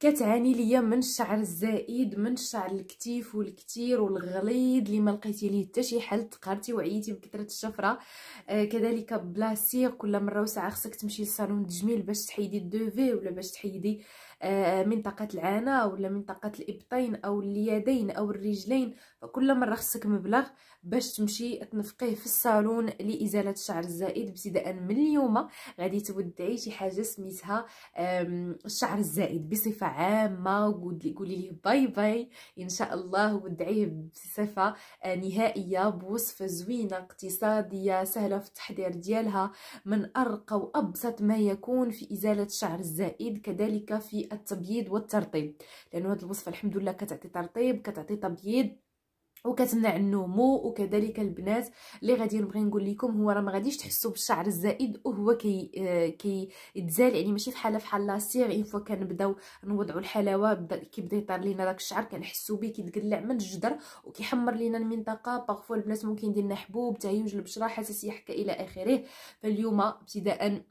كتعاني ليا من الشعر الزائد من الشعر الكتيف والكتير والغليظ اللي ما لقيتي ليه حتى شي حل تقهرتي وعيتي بكثره الشفره آه كذلك بلاسيق كل مره وساعه خصك تمشي للصالون التجميل باش تحيدي الدوفي ولا باش تحيدي آه، منطقه العانه ولا منطقه الابطين او اليدين او الرجلين فكل مره خصك مبلغ باش تمشي تنفقيه في الصالون لازاله الشعر الزائد ابتداء من اليوم غادي تودعي شي حاجه سميتها الشعر الزائد بصفه عامه قولي ليه باي باي ان شاء الله ودعيه بصفه آه، نهائيه بوصفه زوينه اقتصاديه سهله في التحضير ديالها من ارقى وابسط ما يكون في ازاله الشعر الزائد كذلك في التبييض والترطيب لانه هذه الوصفه الحمد لله كتعطي ترطيب كتعطي تبييض وكتمنع النمو وكذلك البنات اللي غادي نبغي نقول لكم هو راه ما غاديش تحسوا بالشعر الزائد وهو كي كيتزال يعني ماشي فحال فحال لاسيغ اون فوا كنبداو نوضعوا الحلاوه كيبدا يطير لينا داك الشعر كنحسوا به كيتقلع من الجدر وكيحمر لينا المنطقه باغفوا البنات ممكن يدير لنا حبوب تهيج البشره حساسيه حكا الى اخره فاليوم ابتداء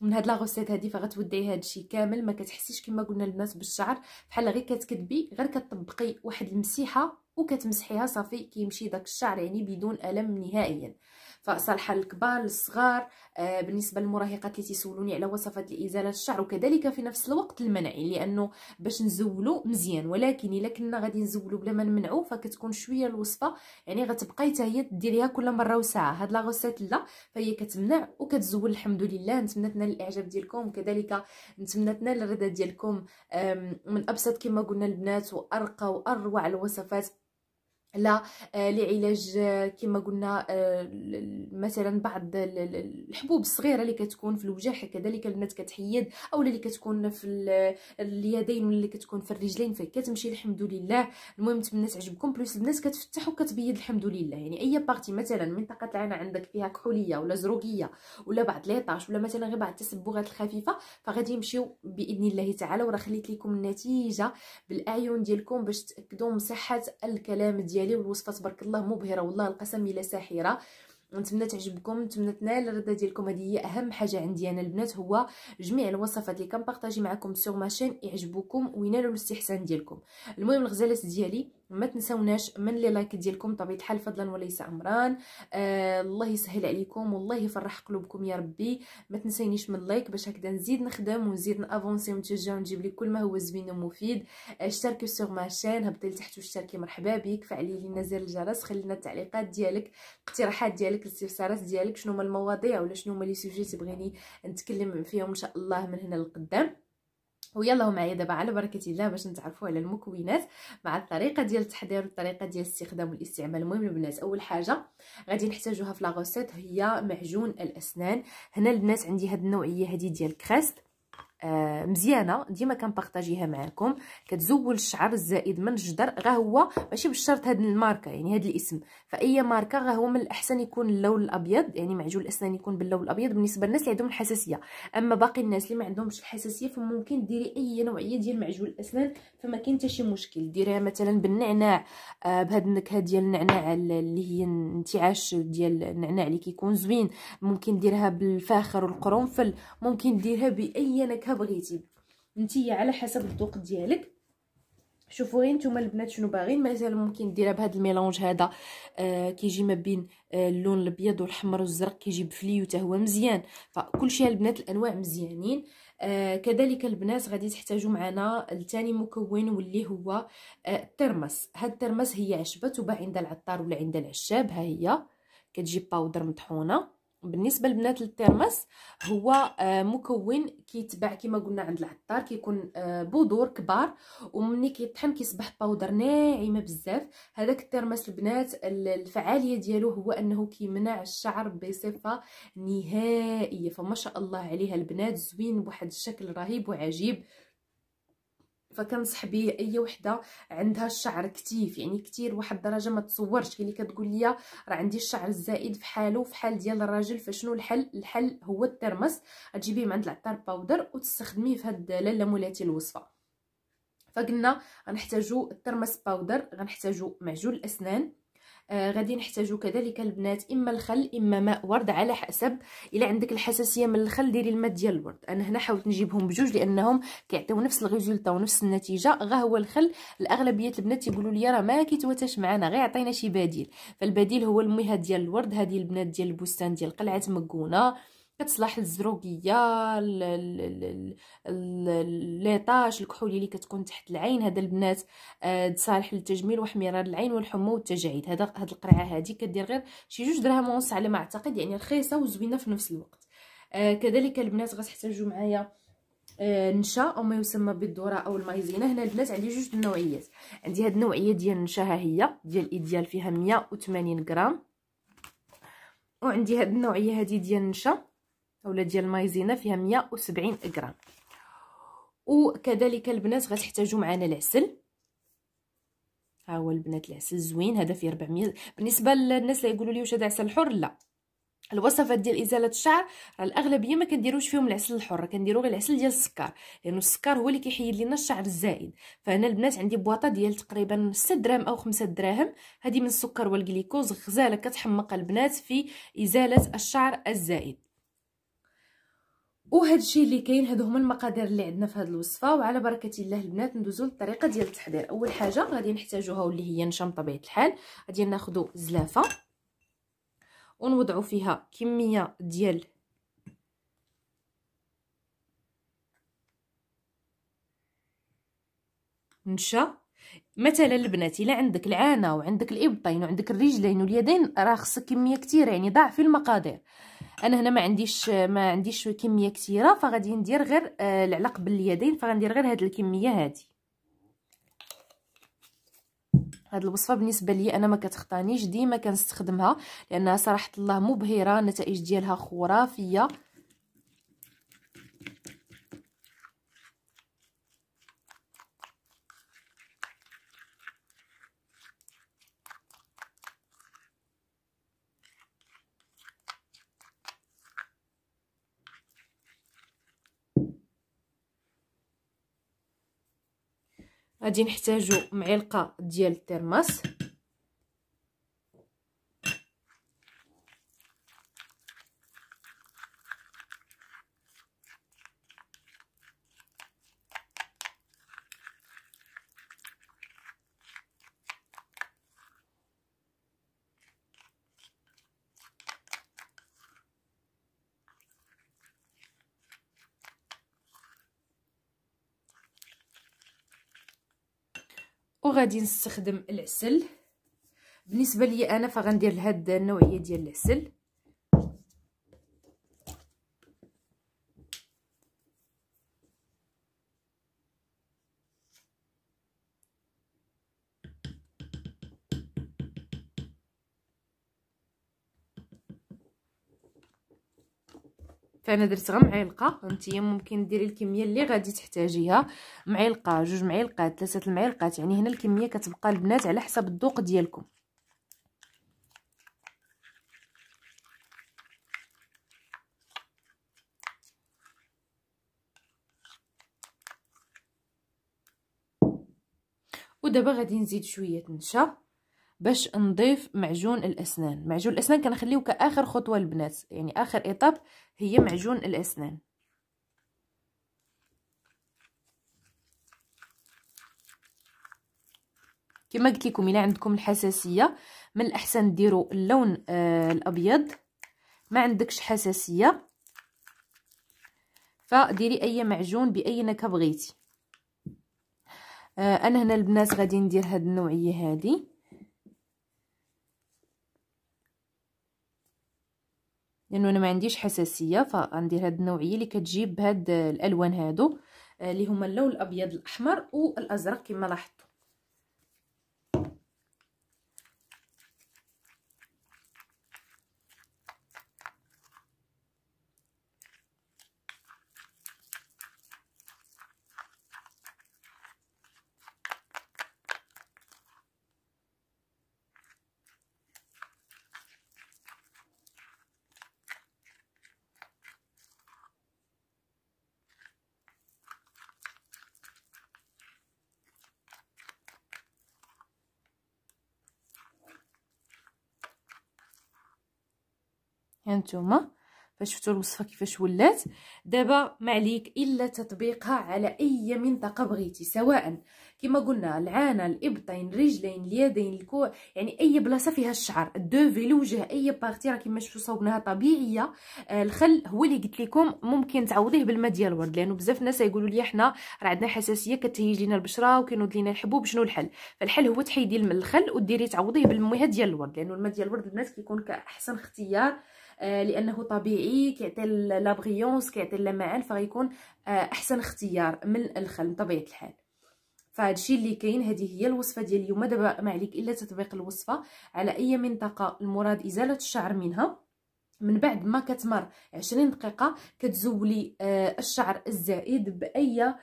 ومن هاد لا غوسيت هادي فغتودعي هادشي كامل ما كتحسيش كما قلنا البنات بالشعر بحال غير كتكتبي غير كتطبقي واحد المسيحه وكتمسحيها صافي كيمشي داك الشعر يعني بدون الم نهائيا فصالحه الكبار للصغار آه، بالنسبه للمراهقات اللي تيسولوني على وصفات لازاله الشعر وكذلك في نفس الوقت المنع لانه باش نزولو مزيان ولكن الا كنا غادي نزولو بلا ما نمنعو فكتكون شويه الوصفه يعني غتبقاي حتى هي ديريها كل مره وساعه هاد لا لا فهي كتمنع وكتزول الحمد لله نتمنى تنال الاعجاب ديالكم وكذلك نتمنى تنال الرضا ديالكم من ابسط كما قلنا البنات وارقى واروع الوصفات لا آه، لعلاج آه، كما قلنا آه، مثلا بعض الحبوب الصغيره اللي كتكون في الوجه كذلك البنات كتحيد او اللي كتكون في اليدين واللي كتكون في الرجلين فكتمشي الحمد لله المهم نتمنى تعجبكم بلوس البنات كتفتح وكتبيض الحمد لله يعني اي بارتي مثلا منطقه العين عندك فيها كحوليه ولا زروقيه ولا بعض ليطاش ولا مثلا غير بعض التسبغات الخفيفه فغادي يمشيو باذن الله تعالى وراه خليت لكم النتيجه بالاعين ديالكم باش تاكدوا من صحه الكلام ديالكم ديالي والوصفه تبارك الله مبهره والله القسم الى ساحره نتمنى تعجبكم نتمنى تنال الرضا ديالكم هذه هي اهم حاجه عندي انا البنات هو جميع الوصفات اللي كنبارطاجي معكم سوغ ماشين يعجبوكم وينالوا الاستحسان ديالكم المهم الغزالات ديالي ما تنسوناش من لي لايك ديالكم طبيعه الحال فضلا وليس امرا آه الله يسهل عليكم والله يفرح قلوبكم يا ربي ما تنسينيش من لايك باش هكذا نزيد نخدم ونزيد نافونسي ونتشجع ونجيب لي كل ما هو زوين ومفيد آه، اشتركي سوغ ما شان هبطي لتحت واشتركي مرحبا بك فعلي لينا زر الجرس خلي لنا التعليقات ديالك الاقتراحات ديالك الاستفسارات ديالك شنو هما المواضيع ولا شنو هما لي سوجي تبغيني نتكلم فيهم ان شاء الله من هنا للقدام ويلا معايا دابا على بركه الله باش نتعرفوا على المكونات مع الطريقه ديال التحضير والطريقه ديال الاستخدام والاستعمال المهم البنات اول حاجه غادي نحتاجوها في لاغوسيت هي معجون الاسنان هنا البنات عندي هاد النوعيه هادي ديال كريست آه، مزيانه ديما كنبارطاجيها معكم كتزول الشعر الزائد من الجدر غا هو ماشي بالشرط هاد الماركه يعني هاد الاسم فاي ماركه غا هو من الاحسن يكون اللون الابيض يعني معجون الاسنان يكون باللون الابيض بالنسبه للناس اللي عندهم الحساسيه اما باقي الناس اللي ما عندهمش الحساسيه فممكن ديري اي نوعيه ديال معجون الاسنان فما كاين حتى شي مشكل ديريها مثلا بالنعناع آه، بهاد النكهه ديال النعناع اللي هي انتعاش ديال النعناع اللي كيكون زوين ممكن ديرها بالفاخر والقرنفل ممكن ديرها باي نكهه بغيتي نتيا على حسب الذوق ديالك شوفوا غير نتوما البنات شنو باغين مثلا ممكن ديرها بهذا الميلونج هذا آه كيجي ما بين آه اللون الابيض والحمر والزرق كيجي بفليو حتى هو مزيان فكل شيء البنات الانواع مزيانين آه كذلك البنات غادي تحتاجوا معنا الثاني مكون واللي هو آه الترمس هاد الترمس هي عشبه تباع عند العطار ولا عند العشاب ها هي كتجي باودر مطحونه بالنسبه لبنات الترمس هو آه، مكون كيتباع كما قلنا عند العطار كيكون آه، بودور كبار ومني كيطحن كيصبح باودر ناعمه بزاف هذاك الترمس البنات الفعاليه ديالو هو انه كيمنع الشعر بصفه نهائيه فما شاء الله عليها البنات زوين بواحد الشكل رهيب وعجيب فكنصح به اي وحده عندها الشعر كثيف يعني كثير واحد الدرجه ما تصورش كاين اللي كتقول لي راه عندي الشعر الزائد في حاله في حال ديال الراجل فشنو الحل الحل هو الترمس تجيبيه من عند العطار باودر وتستخدميه في هاد لاله مولاتي الوصفه فقلنا غنحتاجو الترمس باودر غنحتاجو معجون الاسنان آه غادي نحتاجو كذلك البنات اما الخل اما ماء ورد على حسب الا عندك الحساسيه من الخل ديري الماء ديال الورد انا هنا حاولت نجيبهم بجوج لانهم كيعطيو نفس الغيزولطا ونفس النتيجه غا هو الخل الاغلبيه البنات يقولوا لي راه ما كيتواتاش معنا غير عطينا شي بديل فالبديل هو المهاد ديال الورد هذه البنات ديال البستان ديال قلعه مكونه كتصلح الزروقيه ليطاج الكحولي اللي كتكون تحت العين هذا البنات آه، تصالح للتجميل واحمرار العين والحمى والتجاعيد هذا هاد القرعه هذه كدير غير شي جوج دراهم ونص على ما اعتقد يعني رخيصه وزوينه في نفس الوقت آه كذلك البنات غتحتاجوا معايا آه نشا او ما يسمى بالذره او المايزينا هنا البنات عندي جوج النوعيات عندي هاد النوعيه ديال النشا ها هي ديال ايديال فيها 180 غرام وعندي هاد النوعيه هادي ديال النشا اولا ديال المايزينا فيها 170 غرام وكذلك البنات غتحتاجوا معنا العسل ها هو البنات العسل زوين هذا فيه 400 بالنسبه للناس اللي يقولوا لي واش هذا عسل حر لا الوصفات ديال ازاله الشعر راه الاغلبيه ما كنديروش فيهم العسل الحر كنديرو غير العسل ديال السكر لانه السكر هو اللي كيحيد لينا الشعر الزائد فهنا البنات عندي بواطه ديال تقريبا 6 دراهم او 5 دراهم هذه من السكر والجليكوز غزاله كتحمق البنات في ازاله الشعر الزائد وهذا الشيء اللي كاين هذو هما المقادير اللي عندنا في هذه الوصفه وعلى بركه الله البنات ندوزو للطريقه ديال التحضير اول حاجه غادي نحتاجوها واللي هي نشام طبيعه الحال غادي ناخذ زلافه ونوضعوا فيها كميه ديال نشا مثلا البنات الا عندك العانه وعندك الابطين وعندك الرجلين واليدين راه خصك كميه كثيره يعني ضاعفي المقادير انا هنا ما عنديش ما عنديش كميه كثيره فغادي ندير غير آه، العلق باليدين فغندير غير هاد الكميه هادي هاد الوصفه بالنسبه لي انا ما كتخطانيش ديما كنستخدمها لانها صراحه الله مبهره النتائج ديالها خرافيه غادي نحتاجو معلقه ديال الترمس وغادي نستخدم العسل بالنسبه ليا انا فغندير لهاد النوعيه ديال العسل فانا درت غير معلقه فهمتي ممكن ديري الكميه اللي غادي تحتاجيها معلقه جوج معلقات ثلاثه المعلقات يعني هنا الكميه كتبقى البنات على حسب الذوق ديالكم ودابا غادي نزيد شويه نشا باش نضيف معجون الاسنان معجون الاسنان كنخليه كاخر خطوه البنات يعني اخر ايطاب هي معجون الاسنان كما قلت لكم الا عندكم الحساسيه من الاحسن ديروا اللون آه الابيض ما عندكش حساسيه فديري اي معجون باي نكهه بغيتي آه انا هنا البنات غادي ندير هاد النوعيه هذه لانه انا ما عنديش حساسيه فعندي هاد النوعيه اللي كتجيب بهاد الالوان هادو آه، اللي هما اللون الابيض الاحمر والازرق كما لاحظت هانتوما فشفتوا الوصفه كيفاش ولات دابا ما عليك الا تطبيقها على اي منطقه بغيتي سواء كما قلنا العانه الابطين الرجلين اليدين الكوع يعني اي بلاصه فيها الشعر دو في الوجه اي بارتي راه كما شفتوا صوبناها طبيعيه آه الخل هو اللي قلت لكم ممكن تعوضيه بالماء ديال الورد لانه بزاف الناس يقولوا لي حنا راه عندنا حساسيه كتهيج لينا البشره وكينوض لينا الحبوب شنو الحل فالحل هو تحيدي من الخل وديري تعوضيه بالمياه ديال الورد لانه الماء ديال الورد الناس كيكون كاحسن اختيار آه، لانه طبيعي كيعطي لابغيونس كيعطي اللمعان فغيكون آه، احسن اختيار من الخل بطبيعه الحال فهادشي اللي كاين هذه هي الوصفه ديال اليوم دابا ما عليك الا تطبيق الوصفه على اي منطقه المراد ازاله الشعر منها من بعد ما كتمر 20 دقيقه كتزولي آه، الشعر الزائد باي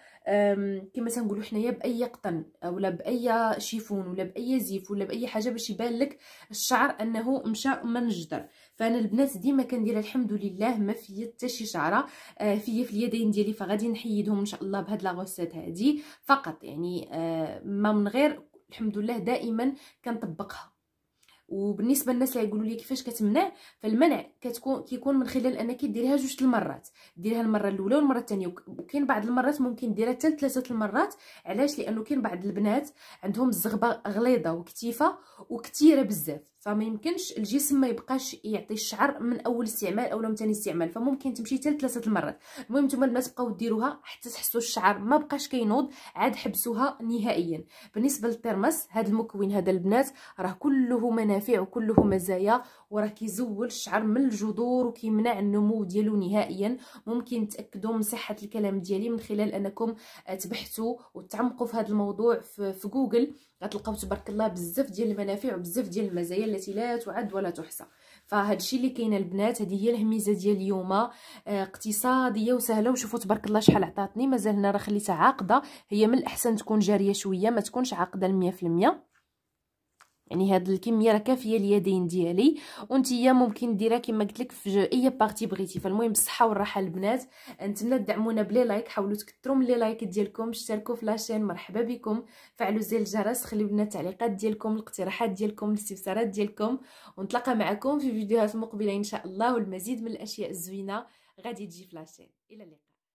كما تنقولوا حنايا باي قطن اولا باي شيفون ولا باي زيف ولا باي حاجه باش يبان لك الشعر انه مشى منجدر فانا البنات ديما كندير الحمد لله ما في حتى شي شعره آه فيا في اليدين ديالي فغادي نحيدهم ان شاء الله بهاد لا غوسيت هادي فقط يعني آه ما من غير الحمد لله دائما كنطبقها وبالنسبه للناس اللي يقولوا لي كيفاش كتمنع فالمنع كتكون كيكون من خلال انك ديريها جوج المرات ديريها المره الاولى والمره الثانيه وكاين بعض المرات ممكن ديرها حتى ثلاثه المرات علاش لانه كاين بعض البنات عندهم الزغبه غليظه وكتيفه وكثيره بزاف فما يمكنش الجسم ما يبقاش يعطي الشعر من اول استعمال او من ثاني استعمال فممكن تمشي حتى ثلاثه المرات المهم نتوما الناس بقاو ديروها حتى تحسوا الشعر ما بقاش كينوض عاد حبسوها نهائيا بالنسبه للترمس هذا المكون هذا البنات راه كله منافع منافع وكله مزايا وراه كيزول الشعر من الجذور وكيمنع النمو ديالو نهائيا ممكن تاكدوا من صحه الكلام ديالي من خلال انكم آه، تبحثوا وتعمقوا في هذا الموضوع في جوجل غتلقاو تبارك الله بزاف ديال المنافع وبزاف ديال المزايا التي لا تعد ولا تحصى فهاد الشيء اللي كاين البنات هذه هي الهميزه ديال اليوم آه، اقتصاديه وسهله وشوفوا تبارك الله شحال عطاتني مازال هنا راه خليتها عاقده هي من الاحسن تكون جاريه شويه ما تكونش عاقده 100% يعني هاد الكميه راه كافيه اليدين ديالي وانتيا ممكن ديرها كما قلت لك في اي بارتي بغيتي فالمهم بالصحه والراحه البنات نتمنى تدعمونا بلي لايك حاولوا تكثروا من لي لايك ديالكم اشتركوا في لاشين مرحبا بكم فعلوا زر الجرس خليو لنا التعليقات ديالكم الاقتراحات ديالكم الاستفسارات ديالكم ونتلاقى معكم في فيديوهات مقبله ان شاء الله والمزيد من الاشياء الزوينه غادي تجي في لاشين الى اللقاء